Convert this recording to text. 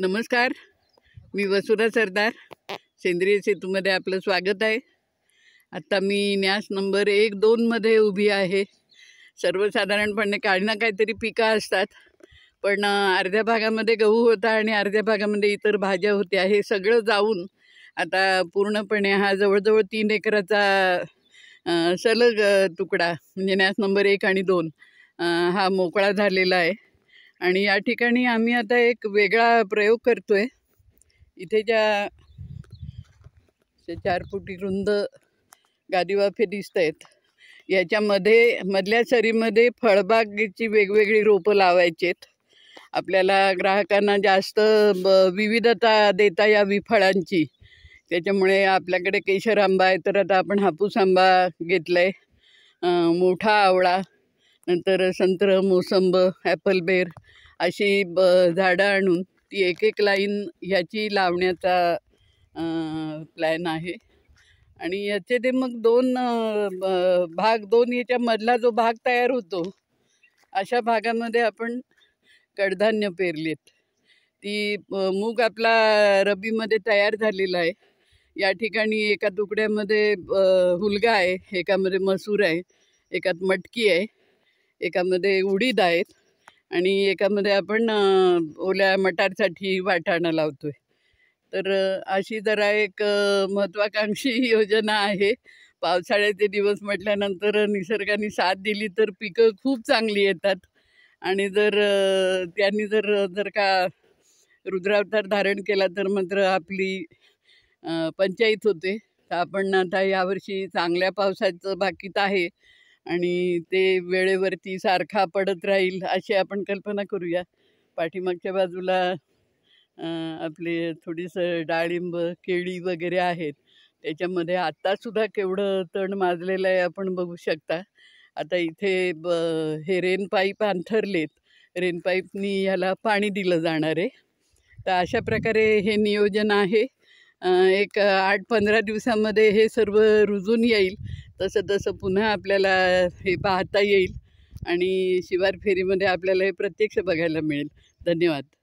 नमस्कार मी वसुरा सरदार सेंद्रिय सेतूमध्ये आपलं स्वागत आहे आत्ता मी न्यास नंबर एक दोनमध्ये उभी आहे सर्वसाधारणपणे काही ना काहीतरी पिकं असतात पण अर्ध्या भागामध्ये गहू होता आणि अर्ध्या भागामध्ये इतर भाज्या होत्या हे सगळं जाऊन आता पूर्णपणे हा जवळजवळ तीन एकराचा सलग तुकडा म्हणजे न्यास नंबर एक आणि दोन हा मोकळा झालेला आहे आणि या ठिकाणी आम्ही आता एक वेगळा प्रयोग करतो आहे इथे ज्या चार फुटी रुंद गादीवाफे दिसत आहेत याच्यामध्ये मधल्या सरीमध्ये फळबागेची वेगवेगळी रोपं लावायची आहेत आपल्याला ग्राहकांना जास्त ब विविधता देता यावी फळांची त्याच्यामुळे आपल्याकडे केशर आंबा आहे तर आता आपण हापूस आंबा घेतला आहे मोठा आवळा नंतर संत्र मोसंब ॲपलबेर अशी ब झाडं आणून ती एक एक लाईन ह्याची लावण्याचा प्लॅन आहे आणि याचे ते मग दोन भाग दोन याच्या मधला जो भाग तयार होतो अशा भागामध्ये आपण कडधान्य पेरलीत ती मूग आपला रबीमध्ये तयार झालेला आहे या ठिकाणी एका तुकड्यामध्ये हुलगा आहे एकामध्ये मसूर आहे एकात मटकी आहे एकामध्ये उडीद आहेत आणि एकामध्ये आपण ओल्या मटारसाठी वाटाणा लावतोय तर अशी जरा एक महत्त्वाकांक्षी योजना आहे पावसाळ्याचे दिवस म्हटल्यानंतर निसर्गाने साथ दिली तर पिकं खूप चांगली येतात आणि जर त्यांनी जर जर का रुद्रावतार धारण केला तर मात्र आपली पंचायत होते तर आपण आता यावर्षी चांगल्या पावसाचं बाकीत आहे आणि ते वेळेवरती सारखा पडत राहील अशी आपण कल्पना करूया पाठीमागच्या बाजूला आपले थोडीसं डाळिंब केळी वगैरे आहेत त्याच्यामध्ये आत्तासुद्धा केवढं तण माजलेलं आहे आपण बघू शकता आता इथे ब हे रेनपाईप अंथरलेत रेनपाईपनी ह्याला पाणी दिलं जाणार आहे तर अशा प्रकारे हे नियोजन आहे एक आठ पंधरा दिवसामध्ये हे सर्व रुजून येईल तसं तसं पुन्हा आपल्याला हे पाहता येईल आणि शिवार फेरीमध्ये आपल्याला हे प्रत्यक्ष बघायला मिळेल धन्यवाद